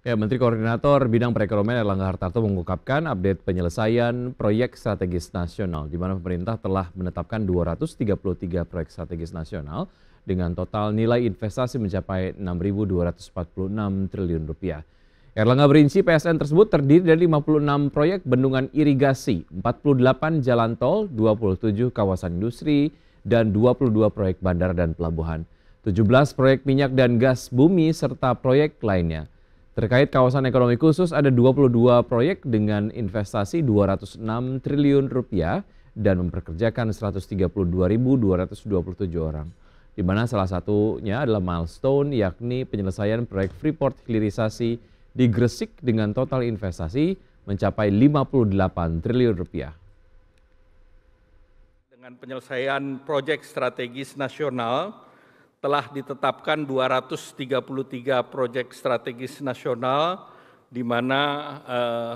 Ya, Menteri Koordinator Bidang Perekonomian Erlangga Hartarto mengungkapkan update penyelesaian proyek strategis nasional di mana pemerintah telah menetapkan 233 proyek strategis nasional dengan total nilai investasi mencapai 6.246 triliun rupiah. Erlangga berinci PSN tersebut terdiri dari 56 proyek bendungan irigasi, 48 jalan tol, 27 kawasan industri, dan 22 proyek bandar dan pelabuhan, 17 proyek minyak dan gas bumi serta proyek lainnya. Terkait kawasan ekonomi khusus ada 22 proyek dengan investasi 206 triliun rupiah dan memperkerjakan 132.227 orang. Di mana salah satunya adalah milestone yakni penyelesaian proyek Freeport hilirisasi di Gresik dengan total investasi mencapai 58 triliun rupiah. Dengan penyelesaian proyek strategis nasional telah ditetapkan 233 proyek strategis nasional di mana eh,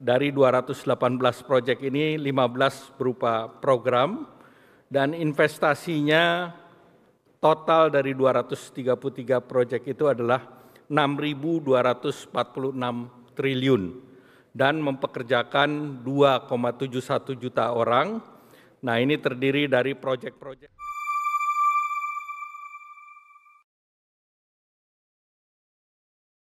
dari 218 proyek ini 15 berupa program dan investasinya total dari 233 proyek itu adalah 6.246 triliun dan mempekerjakan 2,71 juta orang. Nah, ini terdiri dari proyek-proyek